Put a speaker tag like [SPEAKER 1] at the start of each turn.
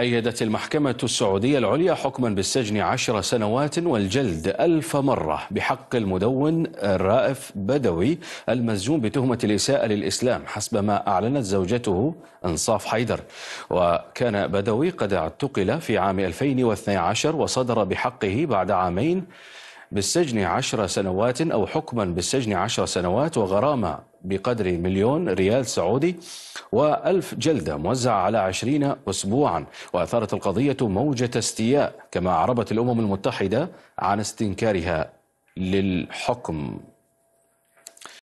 [SPEAKER 1] أيدت المحكمة السعودية العليا حكما بالسجن عشر سنوات والجلد ألف مرة بحق المدون الرائف بدوي المزجون بتهمة الإساءة للإسلام حسب ما أعلنت زوجته أنصاف حيدر وكان بدوي قد اعتقل في عام 2012 وصدر بحقه بعد عامين بالسجن عشر سنوات أو حكما بالسجن عشر سنوات وغرامة بقدر مليون ريال سعودي وألف جلدة موزعة على عشرين أسبوعا وأثارت القضية موجة استياء كما أعربت الأمم المتحدة عن استنكارها للحكم